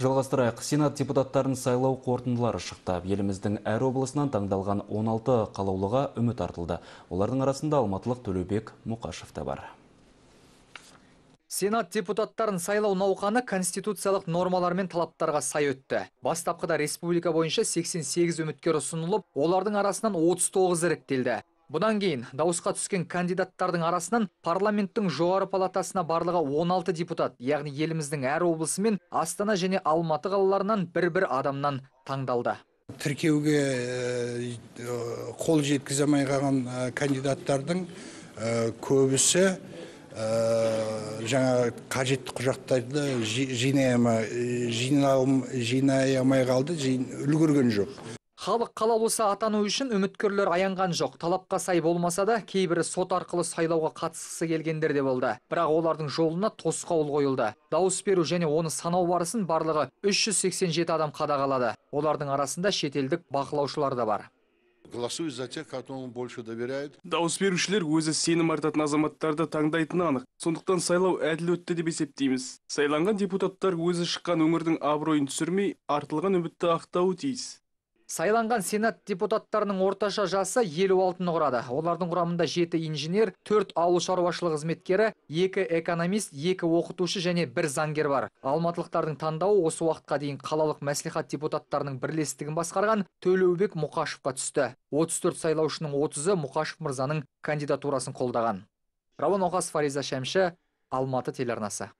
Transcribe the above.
Жалғастырайық. Сенат депутаттарын сайлау қорытындылары шықты. Еліміздің әр облысынан таңдалған 16 қалаулыға үміт артылды. Олардың арасында Алматылық Төлеубек Мұқашев бар. Сенат депутаттарын сайлау науқаны конституциялық нормалар мен талаптарға сай өтті. Бастапқыда республика бойынша 88 үміткер ұсынылып, олардың арасынан 39 іріктелді бұдан кейін дауысқа түскен кандидаттардың арасынан парламенттің жоғары палатасына барлығы 16 депутат яғни еліміздің әр облысы мен астана және алматы қалаларынан бір бір адамнан таңдалды тіркеуге қол жеткізе алмай қалған кандидаттардың көбісі жаңа қажетті құжаттарды жинай алмай қалды үлгерген жоқ халық қалаулысы атану үшін үміткерлер аянған жоқ талапқа сай болмаса да кейбірі сот арқылы сайлауға қатысқысы келгендер де болды бірақ олардың жолына тосқауыл қойылды дауыс беру және оны санау барысын барлығы 387 адам қадағалады олардың арасында шетелдік бақылаушылар да бар голосуют за тех, которым больше доверяют. Дауыс берушілер өзі сенім артатын азаматтарды таңдайтыны анық. Сондықтан сайлау әділ өтті деп есептейміз. Сайланған депутаттар өзі шыққан өңірдің абыройын түсірмей, артылған үмітті ақтауы тиіс сайланған сенат депутаттарының орташа жасы елу алтыны құрады олардың құрамында жеті инженер төрт ауыл шаруашылығы қызметкері екі экономист екі оқытушы және бір заңгер бар алматылықтардың таңдауы осы уақытқа дейін қалалық мәслихат депутаттарының бірлестігін басқарған төлеубек мұқашевқа түсті 34 сайлаушының 30-ы мұқашев мырзаның кандидатурасын қолдаған рауан оқасов фариза шәмші алматы телеарнасы